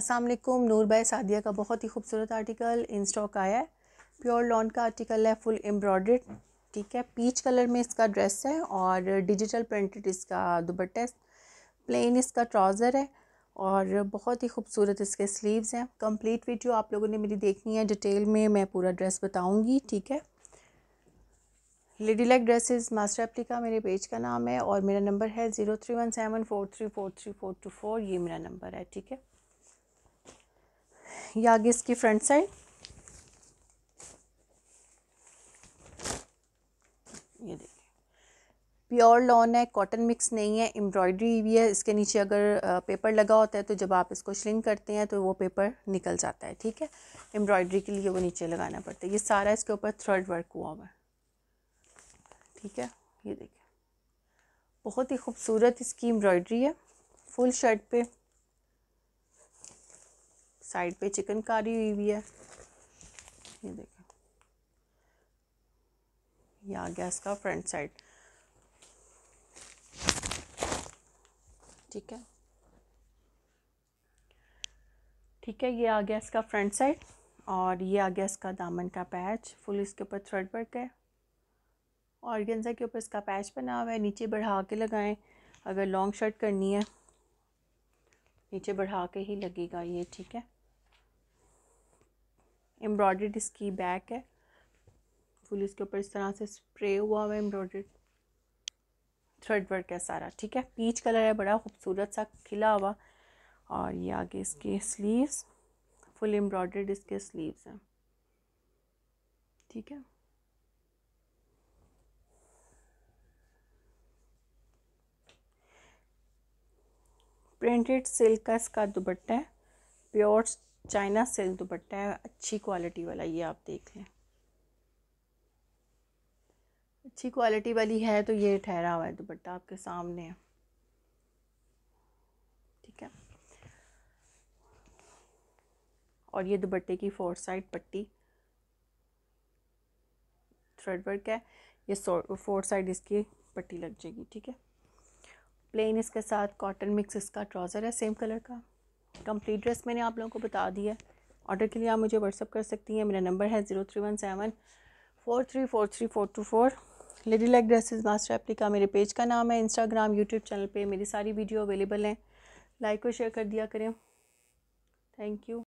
असलम नूर भाई सादिया का बहुत ही खूबसूरत आर्टिकल इन स्टॉक आया है प्योर लॉन का आर्टिकल है फुल एम्ब्रॉयड ठीक है पीच कलर में इसका ड्रेस है और डिजिटल प्रिंटेड इसका दुपट्टा है प्लेन इसका ट्राउज़र है और बहुत ही खूबसूरत इसके स्लीव्स हैं कंप्लीट वीडियो आप लोगों ने मेरी देखनी है डिटेल में मैं पूरा ड्रेस बताऊंगी ठीक है lady like dresses master Applica मेरे पेज का नाम है और मेरा नंबर है zero three one seven four three four three four two four ये मेरा नंबर है ठीक है आगे इसकी फ्रंट साइड ये देखिए प्योर लॉन है कॉटन मिक्स नहीं है एम्ब्रॉयडरी भी है इसके नीचे अगर पेपर लगा होता है तो जब आप इसको श्रिंक करते हैं तो वो पेपर निकल जाता है ठीक है एम्ब्रॉयडरी के लिए वो नीचे लगाना पड़ता है ये सारा इसके ऊपर थ्रेड वर्क हुआ हुआ है ठीक है ये देखिए बहुत ही खूबसूरत इसकी एम्ब्रॉयडरी है फुल शर्ट पे साइड पे चिकनकारी हुई हुई है ये देखो ये आ गया इसका फ्रंट साइड ठीक है ठीक है ये आ गया इसका फ्रंट साइड और ये आ गया इसका दामन का पैच फुल इसके ऊपर थ्रेड वर्क है गेंजा के ऊपर इसका पैच बना हुआ है नीचे बढ़ा के लगाएं अगर लॉन्ग शर्ट करनी है नीचे बढ़ा के ही लगेगा ये ठीक है एम्ब्रॉयड इसकी बैक है फुल इसके ऊपर इस तरह से स्प्रे हुआ हुआ एम्ब्रॉयड थ्रेड वर्क है सारा ठीक है पीच कलर है बड़ा खूबसूरत सा खिला हुआ और ये आगे इसके स्लीव्स फुल एम्ब्रॉयड इसके स्लीव्स हैं ठीक है प्रिंटेड सिल्क का इसका दुबट्टा है प्योर चाइना सिल्क दुपट्टा है अच्छी क्वालिटी वाला ये आप देख लें अच्छी क्वालिटी वाली है तो ये ठहरा हुआ है दुपट्टा आपके सामने ठीक है और ये दुपट्टे की फोर साइड पट्टी थ्रेड वर्क है ये फोर साइड इसकी पट्टी लग जाएगी ठीक है प्लेन इसके साथ कॉटन मिक्स इसका ट्राउज़र है सेम कलर का कंप्लीट ड्रेस मैंने आप लोगों को बता दी है ऑर्डर के लिए आप मुझे व्हाट्सअप कर सकती हैं मेरा नंबर है zero three one seven four three four three four two four lady like dresses master Applica मेरे पेज का नाम है इंस्टाग्राम यूट्यूब चैनल पर मेरी सारी वीडियो अवेलेबल हैं लाइक और शेयर कर दिया करें थैंक यू